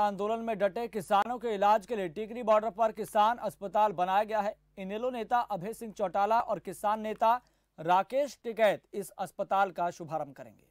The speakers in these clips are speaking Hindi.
आंदोलन में डटे किसानों के इलाज के लिए टिकरी बॉर्डर पर किसान अस्पताल बनाया गया है इनेलो नेता अभय सिंह चौटाला और किसान नेता राकेश टिकैत इस अस्पताल का शुभारंभ करेंगे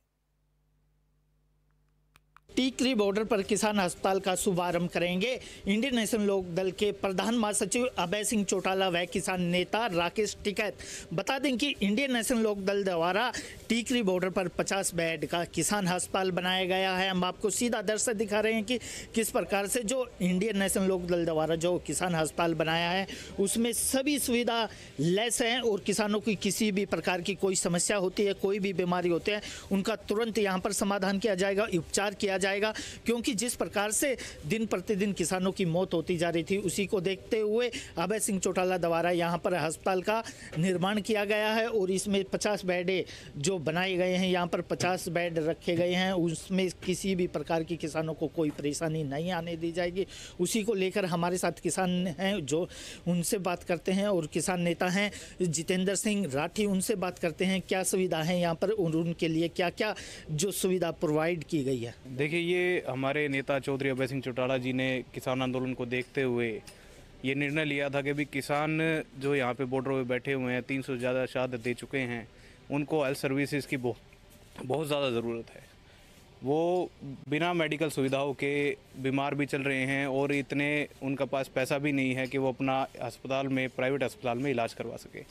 टीकरी बॉर्डर पर किसान अस्पताल का शुभारंभ करेंगे इंडियन नेशनल लोक दल के प्रधान महासचिव अभय सिंह चौटाला व किसान नेता राकेश टिकैत बता दें कि इंडियन नेशनल लोक दल द्वारा टीकरी बॉर्डर पर 50 बेड का किसान अस्पताल बनाया गया है हम आपको सीधा दर्शक दिखा रहे हैं कि किस प्रकार से जो इंडियन नेशनल लोक दल द्वारा जो किसान अस्पताल बनाया है उसमें सभी सुविधा लेस हैं और किसानों की किसी भी प्रकार की कोई समस्या होती है कोई भी बीमारी होती है उनका तुरंत यहाँ पर समाधान किया जाएगा उपचार किया जाएगा क्योंकि जिस प्रकार से दिन प्रतिदिन किसानों की मौत होती जा रही थी उसी को देखते हुए अभय सिंह चौटाला द्वारा यहाँ पर अस्पताल का निर्माण किया गया है और इसमें पचास बेडे जो बनाए गए हैं यहाँ पर पचास बेड रखे गए हैं उसमें किसी भी प्रकार की किसानों को कोई परेशानी नहीं आने दी जाएगी उसी को लेकर हमारे साथ किसान हैं जो उनसे बात करते हैं और किसान नेता हैं जितेंद्र सिंह राठी उनसे बात करते हैं क्या सुविधा है यहाँ पर उनके लिए क्या क्या जो सुविधा प्रोवाइड की गई है देखिए ये हमारे नेता चौधरी अभय सिंह चौटाला जी ने किसान आंदोलन को देखते हुए ये निर्णय लिया था कि भी किसान जो यहाँ पे बॉर्डर पे बैठे हुए हैं तीन सौ ज़्यादा शहादत दे चुके हैं उनको हेल्थ सर्विसेज की बहुत बहुत ज़्यादा ज़रूरत है वो बिना मेडिकल सुविधाओं के बीमार भी चल रहे हैं और इतने उनका पास पैसा भी नहीं है कि वो अपना अस्पताल में प्राइवेट अस्पताल में इलाज करवा सके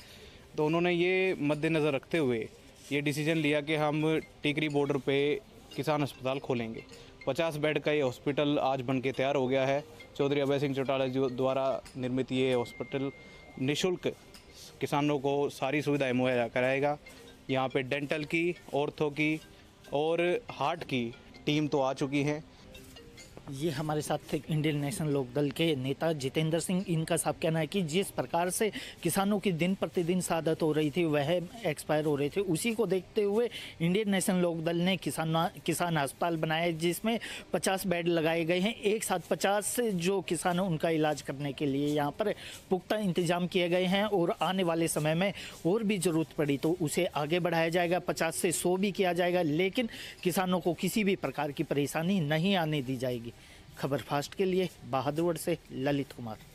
तो उन्होंने ये मद्देनज़र रखते हुए ये डिसीजन लिया कि हम टिकरी बॉर्डर पे किसान अस्पताल खोलेंगे 50 बेड का ये हॉस्पिटल आज बन के तैयार हो गया है चौधरी अभय सिंह चौटाला जी द्वारा निर्मित ये हॉस्पिटल निशुल्क किसानों को सारी सुविधाएं मुहैया कराएगा यहाँ पे डेंटल की औरतों की और हार्ट की टीम तो आ चुकी हैं ये हमारे साथ थे इंडियन नेशनल लोक दल के नेता जितेंद्र सिंह इनका साफ कहना है कि जिस प्रकार से किसानों की दिन प्रतिदिन शादत हो रही थी वह एक्सपायर हो रहे थे उसी को देखते हुए इंडियन नेशनल लोक दल ने किसान किसान अस्पताल बनाए जिसमें पचास बेड लगाए गए हैं एक साथ पचास से जो किसान हैं उनका इलाज करने के लिए यहाँ पर पुख्ता इंतजाम किए गए हैं और आने वाले समय में और भी ज़रूरत पड़ी तो उसे आगे बढ़ाया जाएगा पचास से सौ भी किया जाएगा लेकिन किसानों को किसी भी प्रकार की परेशानी नहीं आने दी जाएगी खबर फास्ट के लिए बहादुरगढ़ से ललित कुमार